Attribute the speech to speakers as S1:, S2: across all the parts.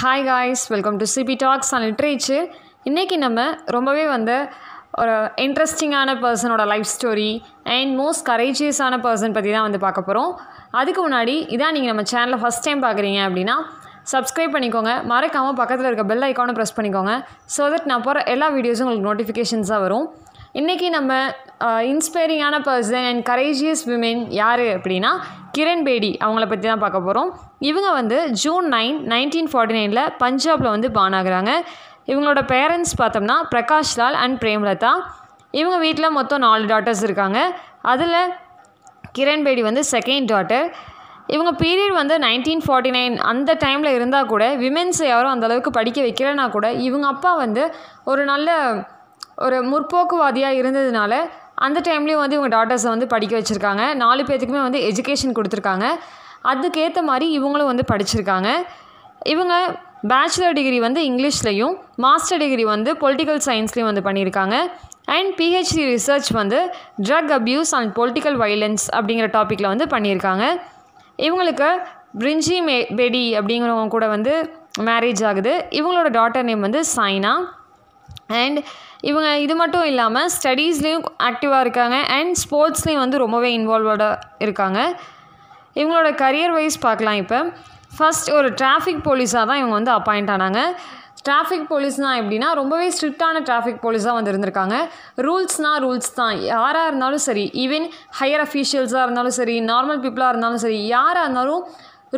S1: hi guys welcome to CP talks and literature இன்றைக்கி நம்ம ரொம்பவே வந்து ஒரு இன்ட்ரெஸ்டிங்கான பர்சனோட லைஃப் ஸ்டோரி அண்ட் மோஸ்ட் கரேஜியஸான பர்சன் பற்றி தான் வந்து பார்க்க போகிறோம் அதுக்கு முன்னாடி இதான் நீங்கள் நம்ம சேனலில் ஃபஸ்ட் டைம் பார்க்குறீங்க அப்படின்னா சப்ஸ்கிரைப் பண்ணிக்கோங்க மறக்காமல் பக்கத்தில் இருக்க பெல் ஐக்கானும் ப்ரெஸ் பண்ணிக்கோங்க ஸோ தட் நான் போகிற எல்லா வீடியோஸும் உங்களுக்கு நோட்டிஃபிகேஷன்ஸாக வரும் இன்றைக்கி நம்ம இன்ஸ்பைரிங்கான பர்சன் அண்ட் கரேஜியஸ் விமென் யார் அப்படின்னா கிரண் பேடி அவங்கள பற்றி தான் பார்க்க போகிறோம் இவங்க வந்து ஜூன் நைன் நைன்டீன் ஃபார்ட்டி நைனில் பஞ்சாபில் வந்து பான் ஆகுறாங்க இவங்களோட பேரண்ட்ஸ் பார்த்தோம்னா பிரகாஷ் லால் அண்ட் பிரேம்லதா இவங்க வீட்டில் மொத்தம் நாலு டாட்டர்ஸ் இருக்காங்க அதில் கிரண் பேடி வந்து செகண்ட் டாட்டர் இவங்க பீரியட் வந்து நைன்டீன் ஃபார்ட்டி நைன் அந்த டைமில் இருந்தால் கூட விமென்ஸை யாரும் அந்தளவுக்கு படிக்க வைக்கலைன்னா கூட இவங்க அப்பா வந்து ஒரு நல்ல ஒரு முற்போக்குவாதியாக இருந்ததுனால அந்த டைம்லேயும் வந்து இவங்க டாட்டர்ஸை வந்து படிக்க வச்சுருக்காங்க நாலு பேர்த்துக்குமே வந்து எஜுகேஷன் கொடுத்துருக்காங்க அதுக்கேற்ற மாதிரி இவங்களும் வந்து படிச்சிருக்காங்க இவங்க பேச்சுலர் டிகிரி வந்து இங்கிலீஷ்லேயும் மாஸ்டர் டிகிரி வந்து பொலிட்டிக்கல் சயின்ஸ்லேயும் வந்து பண்ணியிருக்காங்க அண்ட் பிஹெச்டி ரிசர்ச் வந்து drug abuse and political violence அப்படிங்கிற டாப்பிக்கில் வந்து பண்ணியிருக்காங்க இவங்களுக்கு பிரிஞ்சி மே பெடி அப்படிங்கிறவங்க கூட வந்து மேரேஜ் ஆகுது இவங்களோட டாட்டர் நேம் வந்து சைனா அண்ட் இவங்க இது மட்டும் இல்லாமல் ஸ்டடீஸ்லேயும் ஆக்டிவாக இருக்காங்க அண்ட் ஸ்போர்ட்ஸ்லேயும் வந்து ரொம்பவே இன்வால்வோட இருக்காங்க இவங்களோட கரியர் வைஸ் பார்க்கலாம் இப்போ ஃபஸ்ட் ஒரு டிராஃபிக் போலீஸாக தான் இவங்க வந்து அப்பாயிண்ட் ஆனாங்க டிராஃபிக் போலீஸ்னால் எப்படின்னா ரொம்பவே ஸ்ட்ரிக்டான டிராஃபிக் போலீஸாக வந்து இருந்திருக்காங்க ரூல்ஸ்னால் ரூல்ஸ் தான் யாராக இருந்தாலும் சரி ஈவன் ஹையர் அஃபீஷியல்ஸாக இருந்தாலும் சரி நார்மல் பீப்புளாக இருந்தாலும் சரி யாராக இருந்தாலும்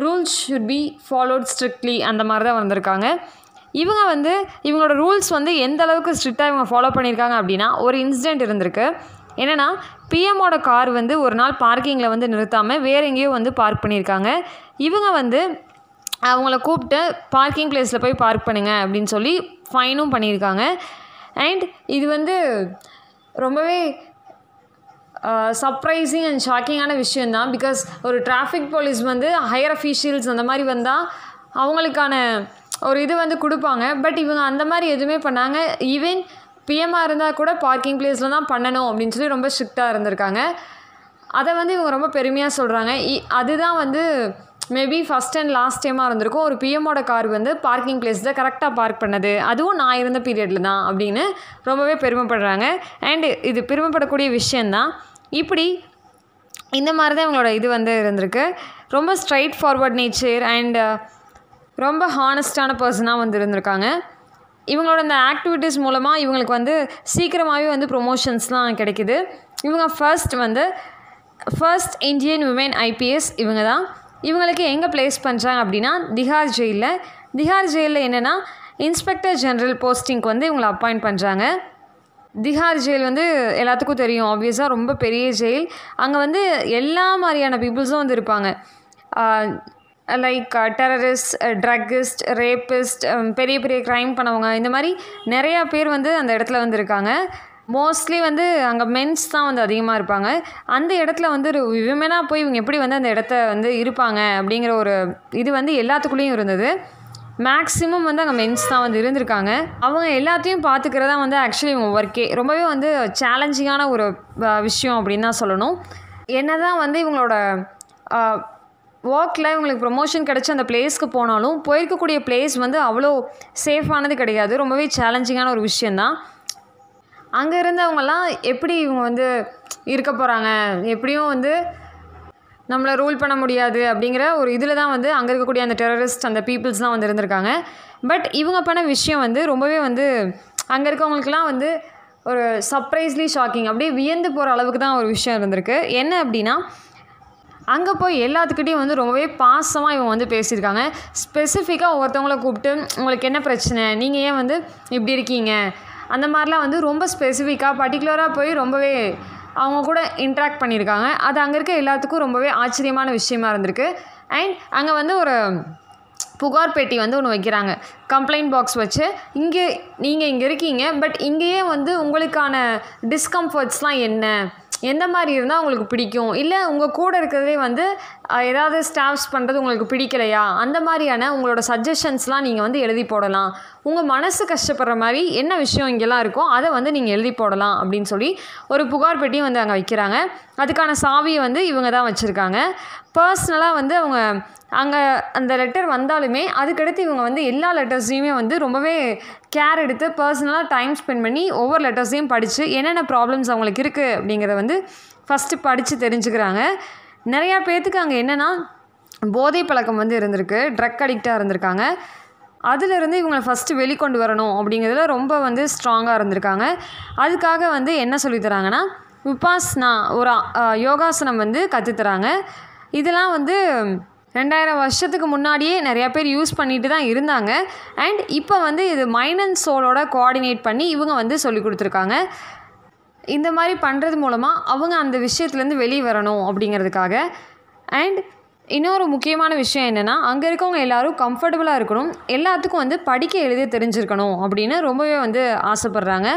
S1: rules should be followed strictly அந்த மாதிரி தான் வந்திருக்காங்க இவங்க வந்து இவங்களோட ரூல்ஸ் வந்து எந்த அளவுக்கு ஸ்ட்ரிக்டாக இவங்க ஃபாலோ பண்ணியிருக்காங்க அப்படின்னா ஒரு இன்சிடென்ட் இருந்திருக்கு என்னென்னா பிஎம்மோட கார் வந்து ஒரு நாள் பார்க்கிங்கில் வந்து நிறுத்தாமல் வேறு எங்கேயோ வந்து பார்க் பண்ணியிருக்காங்க இவங்க வந்து அவங்கள கூப்பிட்டு பார்க்கிங் பிளேஸில் போய் பார்க் பண்ணுங்கள் அப்படின்னு சொல்லி ஃபைனும் பண்ணியிருக்காங்க அண்ட் இது வந்து ரொம்பவே சர்ப்ரைசிங் அண்ட் ஷாக்கிங்கான விஷயந்தான் பிகாஸ் ஒரு டிராஃபிக் போலீஸ் வந்து ஹையர் அஃபீஷியல்ஸ் அந்த மாதிரி வந்தால் அவங்களுக்கான ஒரு இது வந்து கொடுப்பாங்க பட் இவங்க அந்த மாதிரி எதுவுமே பண்ணாங்க ஈவன் பிஎம்மாக இருந்தால் கூட பார்க்கிங் பிளேஸில் தான் பண்ணணும் அப்படின்னு சொல்லி ரொம்ப ஸ்ட்ரிக்டாக இருந்திருக்காங்க அதை வந்து இவங்க ரொம்ப பெருமையாக சொல்கிறாங்க அதுதான் வந்து மேபி ஃபஸ்ட் அண்ட் லாஸ்ட் டைமாக இருந்திருக்கும் ஒரு பிஎம்மோட கார் வந்து பார்க்கிங் பிளேஸ் தான் கரெக்டாக பார்க் பண்ணது அதுவும் நான் இருந்த பீரியடில் தான் அப்படின்னு ரொம்பவே பெருமைப்படுறாங்க அண்டு இது பெருமைப்படக்கூடிய விஷயந்தான் இப்படி இந்த மாதிரி தான் இவங்களோட இது வந்து இருந்திருக்கு ரொம்ப ஸ்ட்ரைட் ஃபார்வர்ட் நேச்சர் அண்டு ரொம்ப ஹானஸ்டான பர்சனாக வந்து இருந்திருக்காங்க இவங்களோட இந்த ஆக்டிவிட்டீஸ் மூலமாக இவங்களுக்கு வந்து சீக்கிரமாகவே வந்து ப்ரொமோஷன்ஸ்லாம் கிடைக்கிது இவங்க ஃபர்ஸ்ட் வந்து ஃபர்ஸ்ட் இந்தியன் உமன் ஐபிஎஸ் இவங்க தான் இவங்களுக்கு எங்கே ப்ளேஸ் பண்ணுறாங்க அப்படின்னா திகார் ஜெயிலில் திகார் ஜெயிலில் என்னென்னா இன்ஸ்பெக்டர் ஜெனரல் போஸ்டிங்க்கு வந்து இவங்களை அப்பாயிண்ட் பண்ணுறாங்க திகார் ஜெயில் வந்து எல்லாத்துக்கும் தெரியும் ஆப்வியஸாக ரொம்ப பெரிய ஜெயில் அங்கே வந்து எல்லா மாதிரியான பீப்புள்ஸும் வந்து இருப்பாங்க லைக் டெரரிஸ்ட் ட்ரக்கிஸ்ட் ரேப்பிஸ்ட் பெரிய பெரிய க்ரைம் பண்ணவங்க இந்த மாதிரி நிறையா பேர் வந்து அந்த இடத்துல வந்துருக்காங்க மோஸ்ட்லி வந்து அங்கே மென்ஸ் தான் வந்து அதிகமாக இருப்பாங்க அந்த இடத்துல வந்து ஒரு விமனாக போய் இவங்க எப்படி வந்து அந்த இடத்த வந்து இருப்பாங்க அப்படிங்கிற ஒரு இது வந்து எல்லாத்துக்குள்ளேயும் இருந்தது மேக்ஸிமம் வந்து அங்கே மென்ஸ் தான் வந்து இருந்திருக்காங்க அவங்க எல்லாத்தையும் பார்த்துக்கிறதா வந்து ஆக்சுவலி இவங்க ஒர்க்கே ரொம்பவே வந்து சேலஞ்சிங்கான ஒரு விஷயம் அப்படின்னு தான் சொல்லணும் என்ன தான் வந்து இவங்களோட ஒர்க்கில் இவங்களுக்கு ப்ரொமோஷன் கிடச்சி அந்த பிளேஸ்க்கு போனாலும் போயிருக்கக்கூடிய பிளேஸ் வந்து அவ்வளோ சேஃபானது கிடையாது ரொம்பவே சேலஞ்சிங்கான ஒரு விஷயந்தான் அங்கே இருந்தவங்கெல்லாம் எப்படி இவங்க வந்து இருக்க போகிறாங்க எப்படியும் வந்து நம்மளை ரூல் பண்ண முடியாது அப்படிங்கிற ஒரு இதில் தான் வந்து அங்கே இருக்கக்கூடிய அந்த டெரரிஸ்ட் அந்த பீப்புள்ஸ்லாம் வந்து இருந்திருக்காங்க பட் இவங்க பண்ண விஷயம் வந்து ரொம்பவே வந்து அங்கே இருக்கவங்களுக்குலாம் வந்து ஒரு சர்ப்ரைஸ்லி ஷாக்கிங் அப்படியே வியந்து போகிற அளவுக்கு தான் ஒரு விஷயம் இருந்திருக்கு என்ன அப்படின்னா அங்கே போய் எல்லாத்துக்கிட்டையும் வந்து ரொம்பவே பாசமாக இவங்க வந்து பேசியிருக்காங்க ஸ்பெசிஃபிக்காக ஒவ்வொருத்தவங்கள கூப்பிட்டு உங்களுக்கு என்ன பிரச்சனை நீங்கள் ஏன் வந்து இப்படி இருக்கீங்க அந்த மாதிரிலாம் வந்து ரொம்ப ஸ்பெசிஃபிக்காக பர்டிகுலராக போய் ரொம்பவே அவங்க கூட இன்ட்ராக்ட் பண்ணியிருக்காங்க அது அங்கே இருக்க எல்லாத்துக்கும் ரொம்பவே ஆச்சரியமான விஷயமா இருந்திருக்கு அண்ட் அங்கே வந்து ஒரு புகார் பெட்டி வந்து ஒன்று வைக்கிறாங்க கம்ப்ளைண்ட் பாக்ஸ் வச்சு இங்கே நீங்கள் இங்கே இருக்கீங்க பட் இங்கேயே வந்து உங்களுக்கான டிஸ்கம்ஃபர்ட்ஸ்லாம் என்ன எந்த மாதிரி இருந்தால் உங்களுக்கு பிடிக்கும் இல்லை உங்கள் கூட இருக்கிறதே வந்து ஏதாவது ஸ்டாஃப்ஸ் பண்ணுறது உங்களுக்கு பிடிக்கலையா அந்த மாதிரியான உங்களோட சஜஷன்ஸ்லாம் நீங்கள் வந்து எழுதி போடலாம் உங்கள் மனசு கஷ்டப்படுற மாதிரி என்ன விஷயம் இங்கெல்லாம் இருக்கோ அதை வந்து நீங்கள் எழுதி போடலாம் அப்படின்னு சொல்லி ஒரு புகார் பெட்டியும் வந்து அங்கே வைக்கிறாங்க அதுக்கான சாவியை வந்து இவங்க தான் வச்சுருக்காங்க பர்சனலாக வந்து அவங்க அங்கே அந்த லெட்டர் வந்தாலுமே அதுக்கடுத்து இவங்க வந்து எல்லா லெட்டர்ஸையுமே வந்து ரொம்பவே கேர் எடுத்து பர்சனலாக டைம் ஸ்பெண்ட் பண்ணி ஒவ்வொரு லெட்டர்ஸையும் படித்து என்னென்ன ப்ராப்ளம்ஸ் அவங்களுக்கு இருக்குது அப்படிங்கிறத வந்து ஃபஸ்ட்டு படித்து தெரிஞ்சுக்கிறாங்க நிறையா பேர்த்துக்கு அங்கே என்னென்னா போதை பழக்கம் வந்து இருந்திருக்கு ட்ரக் அடிக்டாக இருந்திருக்காங்க அதிலிருந்து இவங்களை ஃபஸ்ட்டு வெளிக்கொண்டு வரணும் அப்படிங்கிறதுல ரொம்ப வந்து ஸ்ட்ராங்காக இருந்திருக்காங்க அதுக்காக வந்து என்ன சொல்லித்தராங்கன்னா உபாஸ்னா ஒரு யோகாசனம் வந்து கற்றுத்தராங்க இதெல்லாம் வந்து ரெண்டாயிரம் வருஷத்துக்கு முன்னாடியே நிறையா பேர் யூஸ் பண்ணிட்டு தான் இருந்தாங்க அண்ட் இப்போ வந்து இது மைனன் சோலோட கோஆர்டினேட் பண்ணி இவங்க வந்து சொல்லி கொடுத்துருக்காங்க இந்த மாதிரி பண்ணுறது மூலமாக அவங்க அந்த விஷயத்துலேருந்து வெளியே வரணும் அப்படிங்கிறதுக்காக அண்ட் இன்னொரு முக்கியமான விஷயம் என்னென்னா அங்கே இருக்கவங்க எல்லோரும் கம்ஃபர்டபுளாக இருக்கணும் எல்லாத்துக்கும் வந்து படிக்க எழுத தெரிஞ்சிருக்கணும் அப்படின்னு ரொம்பவே வந்து ஆசைப்பட்றாங்க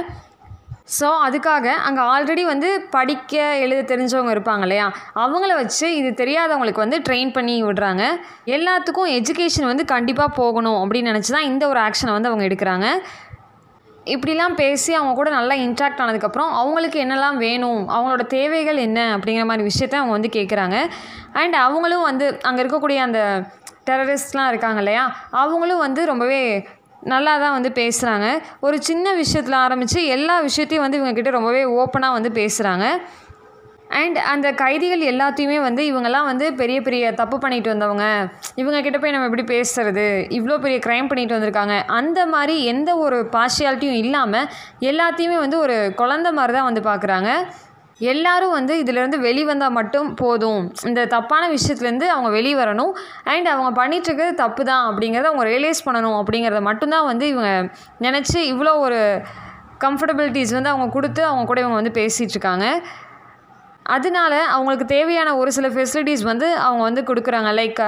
S1: ஸோ அதுக்காக அங்கே ஆல்ரெடி வந்து படிக்க எழுத தெரிஞ்சவங்க இருப்பாங்க இல்லையா அவங்கள வச்சு இது தெரியாதவங்களுக்கு வந்து ட்ரெயின் பண்ணி விடுறாங்க எல்லாத்துக்கும் எஜுகேஷன் வந்து கண்டிப்பாக போகணும் அப்படின்னு நினச்சி தான் இந்த ஒரு ஆக்ஷனை வந்து அவங்க எடுக்கிறாங்க இப்படிலாம் பேசி அவங்க கூட நல்லா இன்ட்ராக்ட் ஆனதுக்கப்புறம் அவங்களுக்கு என்னெல்லாம் வேணும் அவங்களோட தேவைகள் என்ன அப்படிங்கிற மாதிரி விஷயத்த அவங்க வந்து கேட்குறாங்க அண்ட் அவங்களும் வந்து அங்கே இருக்கக்கூடிய அந்த டெரரிஸ்ட்லாம் இருக்காங்க இல்லையா அவங்களும் வந்து ரொம்பவே நல்லா தான் வந்து பேசுகிறாங்க ஒரு சின்ன விஷயத்தில் ஆரம்பித்து எல்லா விஷயத்தையும் வந்து இவங்கக்கிட்ட ரொம்பவே ஓப்பனாக வந்து பேசுகிறாங்க அண்ட் அந்த கைதிகள் எல்லாத்தையுமே வந்து இவங்கெல்லாம் வந்து பெரிய பெரிய தப்பு பண்ணிட்டு வந்தவங்க இவங்க கிட்ட போய் நம்ம எப்படி பேசுறது இவ்வளோ பெரிய க்ரைம் பண்ணிட்டு வந்திருக்காங்க அந்த மாதிரி எந்த ஒரு பார்ஷியாலிட்டியும் இல்லாமல் எல்லாத்தையுமே வந்து ஒரு குழந்த மாதிரி தான் வந்து பார்க்குறாங்க எல்லாரும் வந்து இதிலேருந்து வெளிவந்தால் மட்டும் போதும் இந்த தப்பான விஷயத்துலேருந்து அவங்க வெளியே வரணும் அண்ட் அவங்க பண்ணிகிட்ருக்கிறது தப்பு தான் அப்படிங்கிறத அவங்க ரியலைஸ் பண்ணணும் அப்படிங்கிறத மட்டும்தான் வந்து இவங்க நினச்சி இவ்வளோ ஒரு கம்ஃபர்டபிலிட்டிஸ் வந்து அவங்க கொடுத்து அவங்க கூட இவங்க வந்து பேசிகிட்ருக்காங்க அதனால அவங்களுக்கு தேவையான ஒரு சில ஃபெசிலிட்டிஸ் வந்து அவங்க வந்து கொடுக்குறாங்க லைக்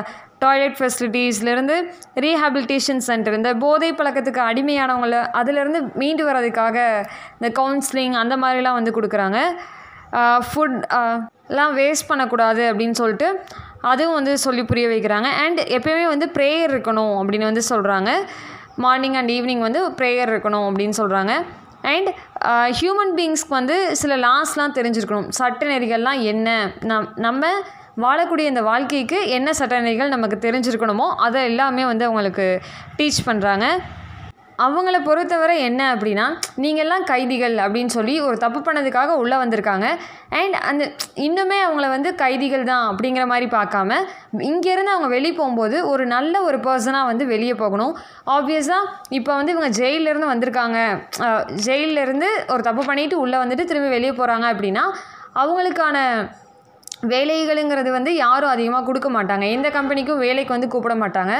S1: டாய்லெட் ஃபெசிலிட்டிஸ்லேருந்து ரீஹாபிலிட்டேஷன் சென்டர் இந்த போதை பழக்கத்துக்கு அடிமையானவங்களை அதிலேருந்து மீண்டு வர்றதுக்காக இந்த கவுன்சிலிங் அந்த மாதிரிலாம் வந்து கொடுக்குறாங்க ஃபுட்லாம் வேஸ்ட் பண்ணக்கூடாது அப்படின்னு சொல்லிட்டு அதுவும் வந்து சொல்லி புரிய வைக்கிறாங்க அண்ட் எப்போயுமே வந்து ப்ரேயர் இருக்கணும் அப்படின்னு வந்து சொல்கிறாங்க மார்னிங் அண்ட் ஈவினிங் வந்து ப்ரேயர் இருக்கணும் அப்படின்னு சொல்கிறாங்க அண்ட் ஹியூமன் பீயிங்ஸ்க்கு வந்து சில லாஸ்லாம் தெரிஞ்சிருக்கணும் சட்ட நெறிகள்லாம் என்ன நம் நம்ம வாழக்கூடிய இந்த வாழ்க்கைக்கு என்ன சட்ட நெறிகள் நமக்கு தெரிஞ்சிருக்கணுமோ அதை எல்லாமே வந்து அவங்களுக்கு டீச் பண்ணுறாங்க அவங்கள பொறுத்தவரை என்ன அப்படின்னா நீங்கள்லாம் கைதிகள் அப்படின்னு சொல்லி ஒரு தப்பு பண்ணதுக்காக உள்ளே வந்திருக்காங்க அண்ட் அந்த இன்னுமே அவங்கள வந்து கைதிகள் தான் அப்படிங்கிற மாதிரி பார்க்காம இங்கேருந்து அவங்க வெளியே போகும்போது ஒரு நல்ல ஒரு பர்சனாக வந்து வெளியே போகணும் ஆப்வியஸாக இப்போ வந்து இவங்க ஜெயிலிருந்து வந்திருக்காங்க ஜெயிலிருந்து ஒரு தப்பு பண்ணிவிட்டு உள்ளே வந்துட்டு திரும்பி வெளியே போகிறாங்க அப்படின்னா அவங்களுக்கான வேலைகளுங்கிறது வந்து யாரும் அதிகமாக கொடுக்க மாட்டாங்க எந்த கம்பெனிக்கும் வேலைக்கு வந்து கூப்பிட மாட்டாங்க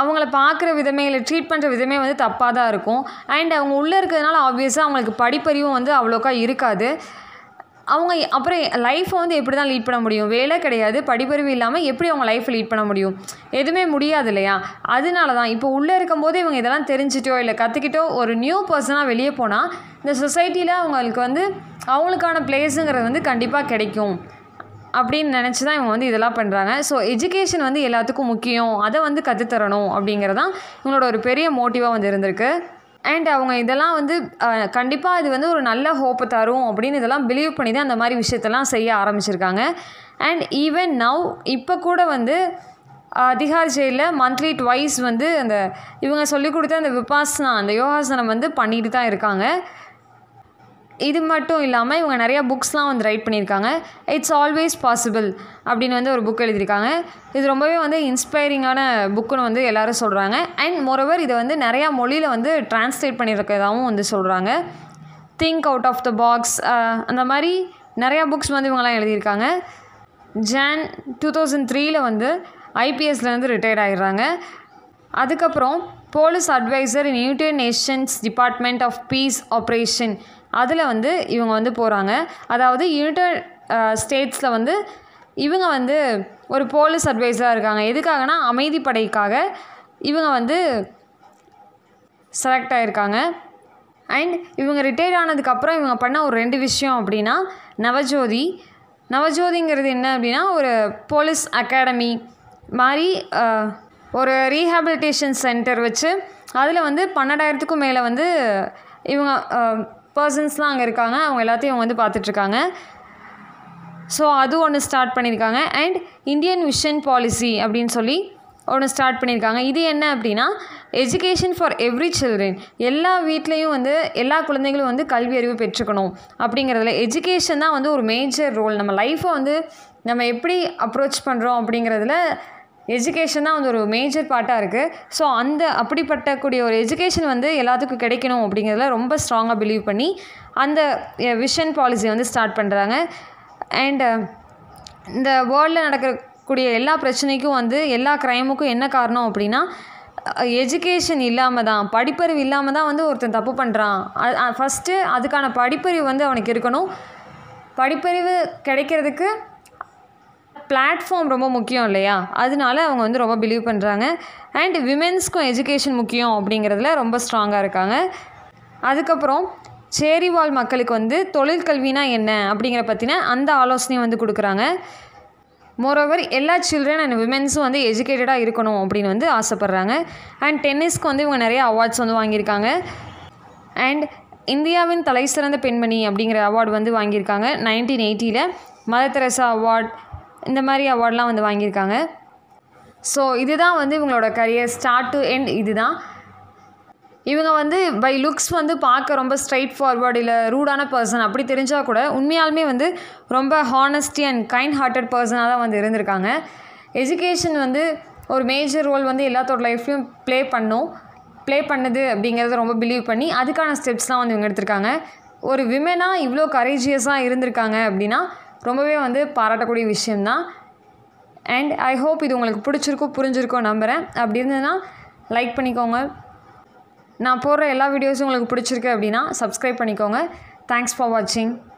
S1: அவங்கள பார்க்குற விதமே இல்லை ட்ரீட் பண்ணுற விதமே வந்து தப்பாக தான் இருக்கும் அண்ட் அவங்க உள்ளே இருக்கிறதுனால ஆப்வியஸாக அவங்களுக்கு படிப்பறிவும் வந்து அவ்வளோக்கா இருக்காது அவங்க அப்புறம் லைஃப்பை வந்து எப்படி தான் லீட் பண்ண முடியும் வேலை கிடையாது படிப்பறிவு இல்லாமல் எப்படி அவங்க லைஃப்பை லீட் பண்ண முடியும் எதுவுமே முடியாது இல்லையா அதனால தான் இப்போ உள்ளே இருக்கும்போது இவங்க இதெல்லாம் தெரிஞ்சிட்டோ இல்லை கற்றுக்கிட்டோ ஒரு நியூ பர்சனாக வெளியே போனால் இந்த சொசைட்டியில் அவங்களுக்கு வந்து அவங்களுக்கான பிளேஸுங்கிறது வந்து கண்டிப்பாக கிடைக்கும் அப்படின்னு நினச்சி தான் இவங்க வந்து இதெல்லாம் பண்ணுறாங்க ஸோ எஜுகேஷன் வந்து எல்லாத்துக்கும் முக்கியம் அதை வந்து கற்றுத்தரணும் அப்படிங்கிறதான் இவங்களோட ஒரு பெரிய மோட்டிவாக வந்து இருந்திருக்கு அண்ட் அவங்க இதெல்லாம் வந்து கண்டிப்பாக இது வந்து ஒரு நல்ல ஹோப்பை தரும் அப்படின்னு இதெல்லாம் பிலீவ் பண்ணி தான் அந்த மாதிரி விஷயத்தெல்லாம் செய்ய ஆரம்பிச்சிருக்காங்க அண்ட் ஈவன் நவ் இப்போ கூட வந்து அதிகார் ஜெயிலில் மந்த்லி ட்வைஸ் வந்து அந்த இவங்க சொல்லிக் கொடுத்த அந்த விபாசனா அந்த யோகாசனம் வந்து பண்ணிட்டு தான் இருக்காங்க இது மட்டும் இல்லாமல் இவங்க நிறையா புக்ஸ்லாம் வந்து ரைட் பண்ணியிருக்காங்க இட்ஸ் ஆல்வேஸ் பாசிபிள் அப்படின்னு வந்து ஒரு புக் எழுதியிருக்காங்க இது ரொம்பவே வந்து இன்ஸ்பைரிங்கான புக்குன்னு வந்து எல்லோரும் சொல்கிறாங்க அண்ட் மொரோவர் இதை வந்து நிறையா மொழியில் வந்து டிரான்ஸ்லேட் பண்ணியிருக்கதாகவும் வந்து சொல்கிறாங்க think out of the box அந்த மாதிரி நிறையா புக்ஸ் வந்து இவங்கெல்லாம் எழுதியிருக்காங்க ஜான் டூ தௌசண்ட் த்ரீயில் வந்து ஐபிஎஸ்லேருந்து ரிட்டையர்ட் ஆகிடுறாங்க அதுக்கப்புறம் police advisor in United Nations department of peace operation அதில் வந்து இவங்க வந்து போகிறாங்க அதாவது யுனைடெட் ஸ்டேட்ஸில் வந்து இவங்க வந்து ஒரு போலீஸ் அட்வைஸராக இருக்காங்க எதுக்காகனா அமைதிப்படைக்காக இவங்க வந்து செலக்ட் ஆகியிருக்காங்க அண்ட் இவங்க ரிட்டையர் ஆனதுக்கப்புறம் இவங்க பண்ண ஒரு ரெண்டு விஷயம் அப்படின்னா நவஜோதி நவஜோதிங்கிறது என்ன அப்படின்னா ஒரு போலீஸ் அகாடமி மாதிரி ஒரு ரீஹாபிலிட்டேஷன் சென்டர் வச்சு அதில் வந்து பன்னெண்டாயிரத்துக்கும் மேலே வந்து இவங்க பர்சன்ஸ்லாம் அங்கே இருக்காங்க அவங்க எல்லாத்தையும் இவங்க வந்து பார்த்துட்ருக்காங்க ஸோ அது ஒன்று ஸ்டார்ட் பண்ணியிருக்காங்க அண்ட் இந்தியன் விஷன் பாலிசி அப்படின்னு சொல்லி ஒன்று ஸ்டார்ட் பண்ணியிருக்காங்க இது என்ன அப்படின்னா எஜுகேஷன் ஃபார் எவ்ரி சில்ட்ரன் எல்லா வீட்லேயும் வந்து எல்லா குழந்தைகளும் வந்து கல்வி அறிவு பெற்றுக்கணும் அப்படிங்கிறதுல எஜுகேஷன் தான் வந்து ஒரு மேஜர் ரோல் நம்ம லைஃப்பை வந்து நம்ம எப்படி அப்ரோச் பண்ணுறோம் அப்படிங்கிறதுல எஜுகேஷன் தான் வந்து ஒரு மேஜர் பார்ட்டாக இருக்குது ஸோ அந்த அப்படிப்பட்ட கூடிய ஒரு எஜுகேஷன் வந்து எல்லாத்துக்கும் கிடைக்கணும் அப்படிங்கிறதுல ரொம்ப ஸ்ட்ராங்காக பிலீவ் பண்ணி அந்த விஷன் பாலிசி வந்து ஸ்டார்ட் பண்ணுறாங்க அண்ட் uh, இந்த வேர்ல்டில் நடக்கக்கூடிய எல்லா பிரச்சனைக்கும் வந்து எல்லா க்ரைமுக்கும் என்ன காரணம் அப்படின்னா எஜுகேஷன் இல்லாமல் தான் படிப்பறிவு இல்லாமல் தான் வந்து ஒருத்தன் தப்பு பண்ணுறான் ஃபஸ்ட்டு அதுக்கான படிப்பறிவு வந்து அவனுக்கு இருக்கணும் படிப்பறிவு கிடைக்கிறதுக்கு பிளாட்ஃபார்ம் ரொம்ப முக்கியம் இல்லையா அதனால அவங்க வந்து ரொம்ப பிலீவ் பண்ணுறாங்க அண்ட் விமென்ஸ்க்கும் எஜுகேஷன் முக்கியம் அப்படிங்கிறதுல ரொம்ப ஸ்ட்ராங்காக இருக்காங்க அதுக்கப்புறம் சேரிவால் மக்களுக்கு வந்து கல்வினா என்ன அப்படிங்கிற பற்றின அந்த ஆலோசனையும் வந்து கொடுக்குறாங்க மோரோவர் எல்லா சில்ட்ரன் அண்ட் விமென்ஸும் வந்து எஜுகேட்டடாக இருக்கணும் அப்படின்னு வந்து ஆசைப்பட்றாங்க அண்ட் டென்னிஸ்க்கு வந்து இவங்க நிறைய அவார்ட்ஸ் வந்து வாங்கியிருக்காங்க அண்ட் இந்தியாவின் தலை சிறந்த பெண்மணி அப்படிங்கிற அவார்டு வந்து வாங்கியிருக்காங்க நைன்டீன் எயிட்டியில் மதர் தெரசா அவார்ட் இந்த மாதிரி அவார்ட்லாம் வந்து வாங்கியிருக்காங்க ஸோ இதுதான் வந்து இவங்களோட கரியர் ஸ்டார்ட் டு எண்ட் இதுதான் இவங்க வந்து பை லுக்ஸ் வந்து பார்க்க ரொம்ப ஸ்ட்ரைட் ஃபார்வர்டு இல்லை ரூடான பர்சன் அப்படி தெரிஞ்சால் கூட உண்மையாலுமே வந்து ரொம்ப ஹானஸ்டி அண்ட் கைண்ட் ஹார்ட்டட் பர்சனாக தான் வந்து இருந்திருக்காங்க எஜுகேஷன் வந்து ஒரு மேஜர் ரோல் வந்து எல்லாத்தோட லைஃப்லையும் ப்ளே பண்ணும் ப்ளே பண்ணுது அப்படிங்கிறத ரொம்ப பிலீவ் பண்ணி அதுக்கான ஸ்டெப்ஸ்லாம் வந்து இவங்க எடுத்திருக்காங்க ஒரு விமனாக இவ்வளோ கரேஜியஸாக இருந்திருக்காங்க அப்படின்னா ரொம்பவே வந்து பாராட்டக்கூடிய விஷயம்தான் அண்ட் ஐ ஹோப் இது உங்களுக்கு பிடிச்சிருக்கோ புரிஞ்சிருக்கோ நம்புகிறேன் அப்படி இருந்ததுன்னா லைக் பண்ணிக்கோங்க நான் போடுற எல்லா வீடியோஸும் உங்களுக்கு பிடிச்சிருக்கு அப்படின்னா சப்ஸ்கிரைப் பண்ணிக்கோங்க தேங்க்ஸ் ஃபார் வாட்சிங்